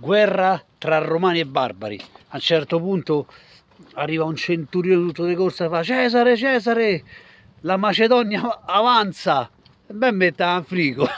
guerra tra romani e barbari. A un certo punto arriva un centurione tutto di corsa e fa Cesare, Cesare, la Macedonia avanza. E beh, metta a frigo.